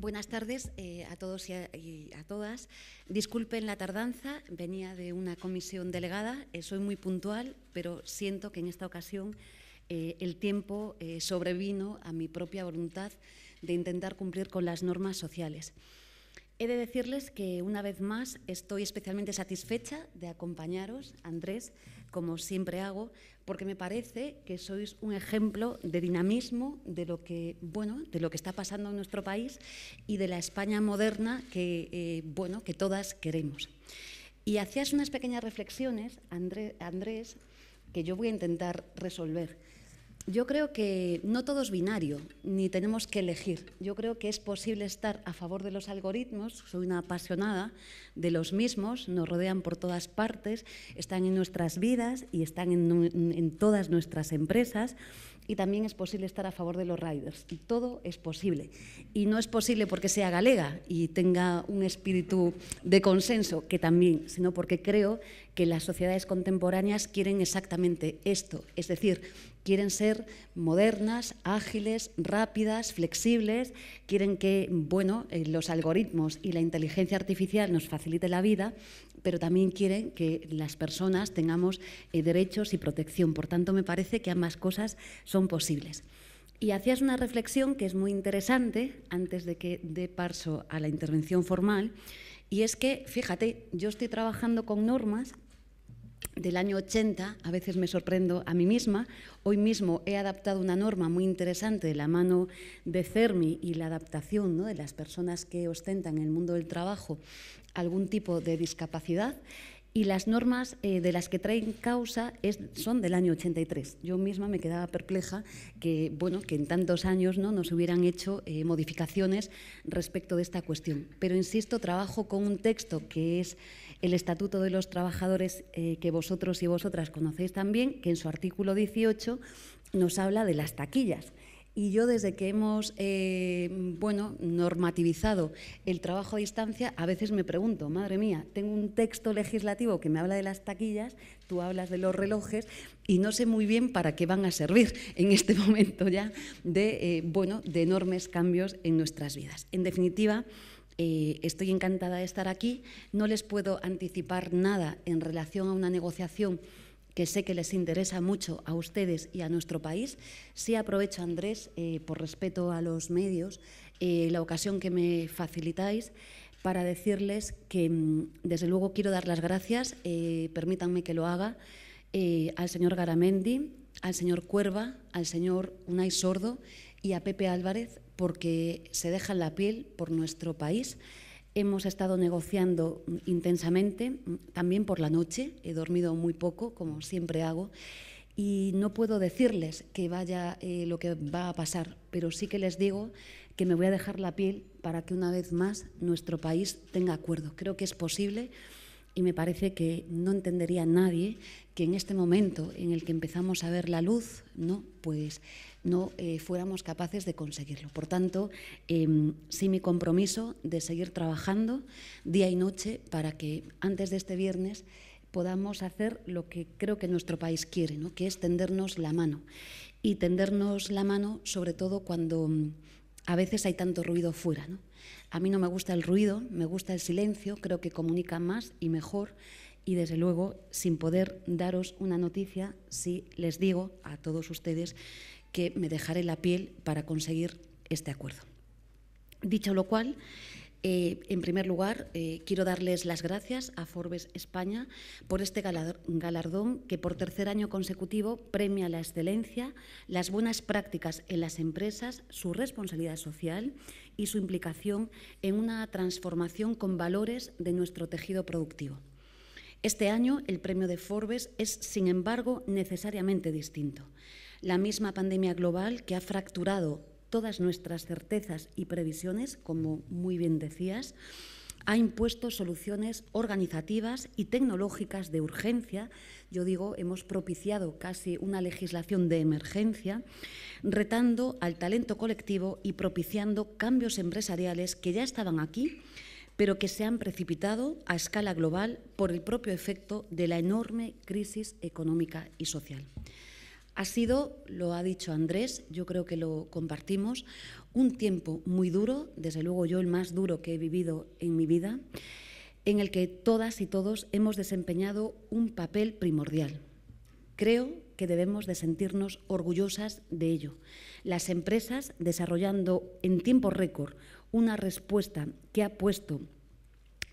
Buenas tardes eh, a todos y a, todas. Disculpen la tardanza, venía de una comisión delegada, eh, soy muy puntual, pero siento que en esta ocasión eh, el tiempo sobrevino a mi propia voluntad de intentar cumplir con las normas sociales. He de decirles que una vez más estoy especialmente satisfecha de acompañaros, Andrés, como siempre hago, porque me parece que sois un ejemplo de dinamismo de lo que, de lo que está pasando en nuestro país y de la España moderna que, eh, que todas queremos. Y hacías unas pequeñas reflexiones, Andrés, que yo voy a intentar resolver. Yo creo que no todo es binario, ni tenemos que elegir. Yo creo que es posible estar a favor de los algoritmos, soy una apasionada de los mismos, nos rodean por todas partes, están en nuestras vidas y están en, todas nuestras empresas. Y también es posible estar a favor de los riders. Y todo es posible. Y no es posible porque sea galega y tenga un espíritu de consenso, que también, sino porque creo que las sociedades contemporáneas quieren exactamente esto. Es decir, quieren ser modernas, ágiles, rápidas, flexibles, quieren que bueno, eh, los algoritmos y la inteligencia artificial nos facilite la vida, pero también quieren que las personas tengamos eh, derechos y protección. Por tanto, me parece que ambas cosas son posibles. Y hacías una reflexión que es muy interesante antes de que dé paso a la intervención formal, y es que, fíjate, yo estoy trabajando con normas del año 80, a veces me sorprendo a mí misma, hoy mismo he adaptado una norma muy interesante de la mano de CERMI y la adaptación de las personas que ostentan en el mundo del trabajo algún tipo de discapacidad y las normas eh, de las que traen causa son del año 83. Yo misma me quedaba perpleja que, bueno, que en tantos años ¿no? nos hubieran hecho eh, modificaciones respecto de esta cuestión. Pero insisto, trabajo con un texto que es el Estatuto de los Trabajadores eh, que vosotros y vosotras conocéis también, que en su artículo 18 nos habla de las taquillas. Y yo desde que hemos eh, bueno, normativizado el trabajo a distancia, a veces me pregunto, madre mía, tengo un texto legislativo que me habla de las taquillas, tú hablas de los relojes y no sé muy bien para qué van a servir en este momento ya de, eh, bueno, de enormes cambios en nuestras vidas. En definitiva, eh, estoy encantada de estar aquí. No les puedo anticipar nada en relación a una negociación que sé que les interesa mucho a ustedes y a nuestro país. Sí aprovecho, Andrés, eh, por respeto a los medios, eh, la ocasión que me facilitáis para decirles que, mm, desde luego, quiero dar las gracias, permítanme que lo haga, al señor Garamendi, al señor Cuerva, al señor Unai Sordo y a Pepe Álvarez porque se dejan la piel por nuestro país. Hemos estado negociando intensamente, mm, también por la noche, he dormido muy poco, como siempre hago, y no puedo decirles que vaya eh, lo que va a pasar, pero sí que les digo que me voy a dejar la piel para que una vez más nuestro país tenga acuerdo. Creo que es posible y me parece que no entendería nadie que en este momento en el que empezamos a ver la luz, ¿no? pues no eh, fuéramos capaces de conseguirlo. Por tanto, em, sí mi compromiso de seguir trabajando día y noche para que antes de este viernes podamos hacer lo que creo que nuestro país quiere, ¿no? que es tendernos la mano. Y tendernos la mano sobre todo cuando a veces hay tanto ruido fuera. ¿no? A mí no me gusta el ruido, me gusta el silencio, creo que comunica más y mejor y desde luego sin poder daros una noticia, sí les digo a todos ustedes que me dejaré la piel para conseguir este acuerdo. Dicho lo cual, eh, en primer lugar, eh, quiero darles las gracias a Forbes España por este galardón que por tercer año consecutivo premia la excelencia, las buenas prácticas en las empresas, su responsabilidad social y su implicación en una transformación con valores de nuestro tejido productivo. Este año el premio de Forbes es, sin embargo, necesariamente distinto. La misma pandemia global que ha fracturado todas nuestras certezas y previsiones, como muy bien decías, ha impuesto soluciones organizativas y tecnológicas de urgencia. Yo digo, hemos propiciado casi una legislación de emergencia, retando al talento colectivo y propiciando cambios empresariales que ya estaban aquí, pero que se han precipitado a escala global por el propio efecto de la enorme crisis económica y social. Ha sido, lo ha dicho Andrés, yo creo que lo compartimos, un tiempo muy duro, desde luego yo el más duro que he vivido en mi vida, en el que todas y todos hemos desempeñado un papel primordial. Creo que debemos de sentirnos orgullosas de ello. Las empresas desarrollando en tiempo récord una respuesta que ha puesto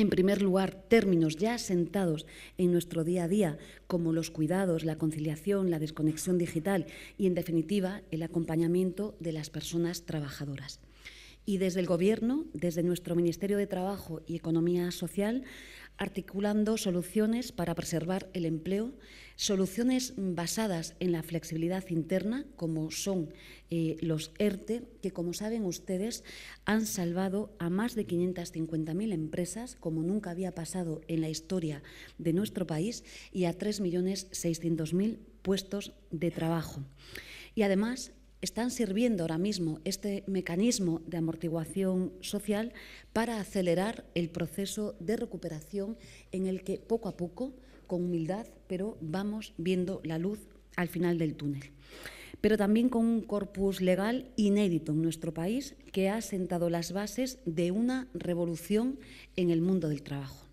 en primer lugar, términos ya sentados en nuestro día a día, como los cuidados, la conciliación, la desconexión digital y, en definitiva, el acompañamiento de las personas trabajadoras. Y desde el Gobierno, desde nuestro Ministerio de Trabajo y Economía Social, articulando soluciones para preservar el empleo, soluciones basadas en la flexibilidad interna, como son eh, los ERTE, e, que como saben ustedes han salvado a más de 550.000 empresas, como nunca había pasado en la historia de nuestro país, y a 3.600.000 puestos de trabajo. Y además están sirviendo ahora mismo este mecanismo de amortiguación social para acelerar el proceso de recuperación en el que poco a poco, con humildad, pero vamos viendo la luz al final del túnel. Pero también con un corpus legal inédito en nuestro país que ha sentado las bases de una revolución en el mundo del trabajo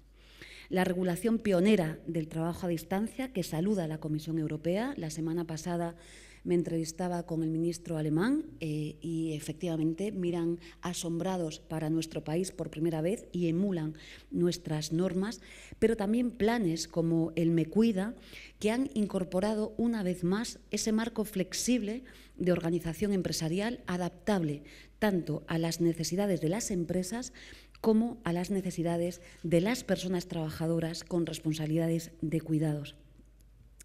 la regulación pionera del trabajo a distancia que saluda la Comisión Europea. La semana pasada me entrevistaba con el ministro alemán eh, y efectivamente miran asombrados para nuestro país por primera vez y emulan nuestras normas, pero también planes como el Me Cuida, que han incorporado una vez más ese marco flexible de organización empresarial adaptable tanto a las necesidades de las empresas como a las necesidades de las personas trabajadoras con responsabilidades de cuidados,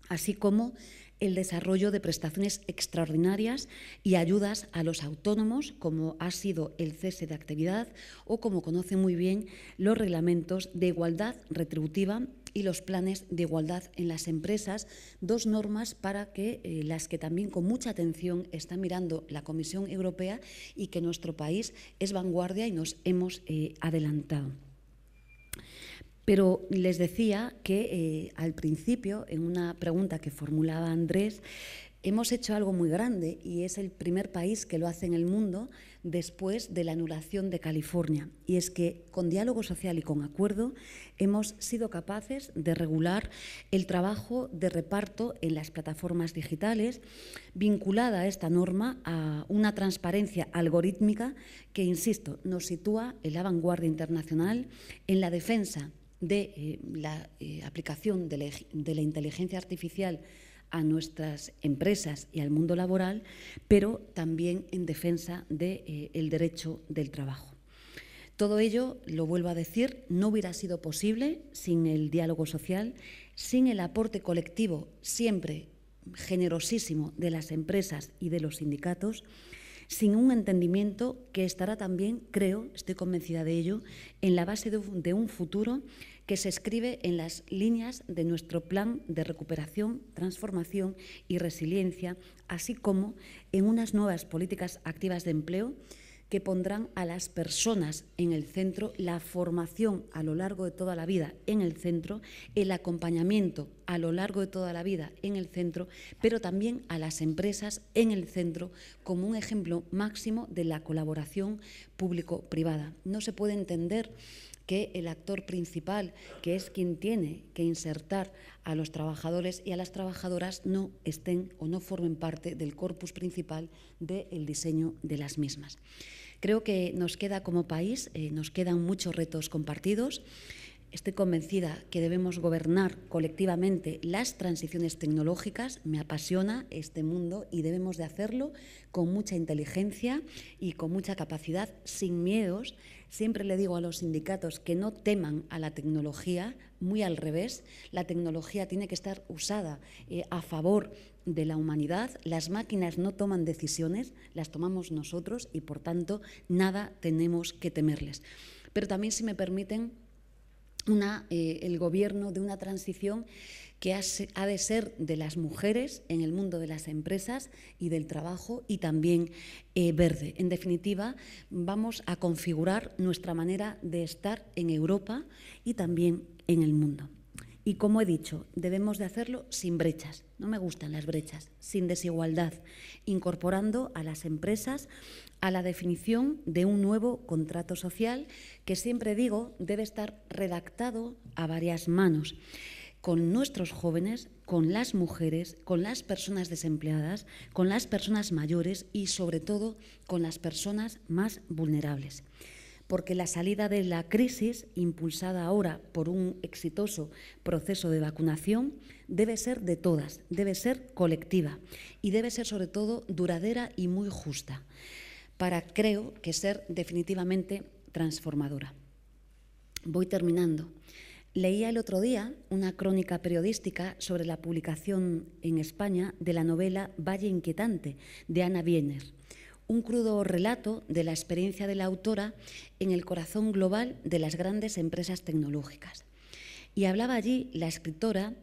así como el desarrollo de prestaciones extraordinarias y ayudas a los autónomos, como ha sido el cese de actividad o como conocen muy bien los reglamentos de igualdad retributiva y los planes de igualdad en las empresas, dos normas para que eh, las que también con mucha atención está mirando la Comisión Europea y que nuestro país es vanguardia y nos hemos eh, adelantado. Pero les decía que eh, al principio, en una pregunta que formulaba Andrés, Hemos hecho algo muy grande y es el primer país que lo hace en el mundo después de la anulación de California. Y es que con diálogo social y con acuerdo hemos sido capaces de regular el trabajo de reparto en las plataformas digitales, vinculada a esta norma a una transparencia algorítmica que, insisto, nos sitúa en la vanguardia internacional en la defensa de eh, la eh, aplicación de la inteligencia artificial a nuestras empresas y al mundo laboral, pero también en defensa del eh, derecho del trabajo. Todo ello, lo vuelvo a decir, no hubiera sido posible sin el diálogo social, sin el aporte colectivo siempre generosísimo de las empresas y de los sindicatos, sin un entendimiento que estará también, creo, estoy convencida de ello, en la base de un futuro que se escribe en las líneas de nuestro plan de recuperación, transformación y resiliencia, así como en unas nuevas políticas activas de empleo que pondrán a las personas en el centro, la formación a lo largo de toda la vida en el centro, el acompañamiento a lo largo de toda la vida en el centro, pero también a las empresas en el centro como un ejemplo máximo de la colaboración público-privada. No se puede entender que el actor principal, que es quien tiene que insertar a los trabajadores y a las trabajadoras, no estén o no formen parte del corpus principal del diseño de las mismas. Creo que nos queda como país, eh, nos quedan muchos retos compartidos. Estoy convencida que debemos gobernar colectivamente las transiciones tecnológicas. Me apasiona este mundo y debemos de hacerlo con mucha inteligencia y con mucha capacidad, sin miedos. Siempre le digo a los sindicatos que no teman a la tecnología, muy al revés. La tecnología tiene que estar usada eh, a favor de la humanidad. Las máquinas no toman decisiones, las tomamos nosotros y, por tanto, nada tenemos que temerles. Pero también, si me permiten, una, eh, el gobierno de una transición que ha, de ser de las mujeres en el mundo de las empresas y del trabajo y también eh, verde. En definitiva, vamos a configurar nuestra manera de estar en Europa y también en el mundo. Y como he dicho, debemos de hacerlo sin brechas. No me gustan las brechas, sin desigualdad, incorporando a las empresas a la definición de un nuevo contrato social que siempre digo debe estar redactado a varias manos con nuestros jóvenes, con las mujeres, con las personas desempleadas, con las personas mayores y sobre todo con las personas más vulnerables porque la salida de la crisis, impulsada ahora por un exitoso proceso de vacunación, debe ser de todas, debe ser colectiva y debe ser sobre todo duradera y muy justa, para creo que ser definitivamente transformadora. Voy terminando. Leía el otro día una crónica periodística sobre la publicación en España de la novela Valle Inquietante de Ana Wiener un crudo relato de la experiencia de la autora en el corazón global de las grandes empresas tecnológicas. Y hablaba allí la escritora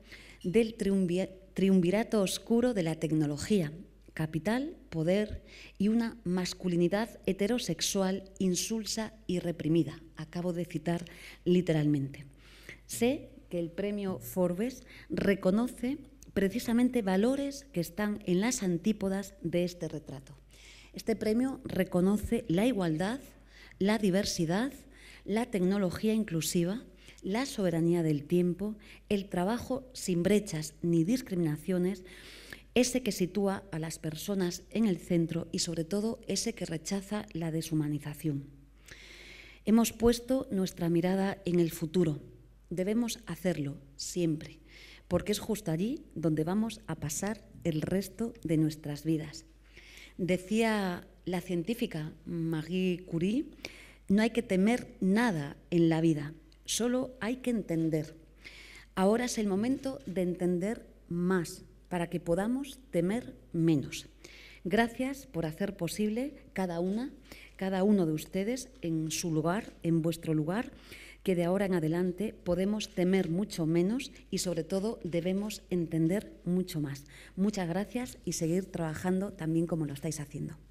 del triunvirato oscuro de la tecnología, capital, poder y una masculinidad heterosexual insulsa y reprimida. Acabo de citar literalmente. Sé que el premio Forbes reconoce precisamente valores que están en las antípodas de este retrato. Este premio reconoce la igualdad, la diversidad, la tecnología inclusiva, la soberanía del tiempo, el trabajo sin brechas ni discriminaciones, ese que sitúa a las personas en el centro y sobre todo ese que rechaza la deshumanización. Hemos puesto nuestra mirada en el futuro. Debemos hacerlo siempre, porque es justo allí donde vamos a pasar el resto de nuestras vidas. Decía la científica Marie Curie, no hay que temer nada en la vida, solo hay que entender. Ahora es el momento de entender más para que podamos temer menos. Gracias por hacer posible cada una, cada uno de ustedes en su lugar, en vuestro lugar que de ahora en adelante podemos temer mucho menos y sobre todo debemos entender mucho más. Muchas gracias y seguir trabajando también como lo estáis haciendo.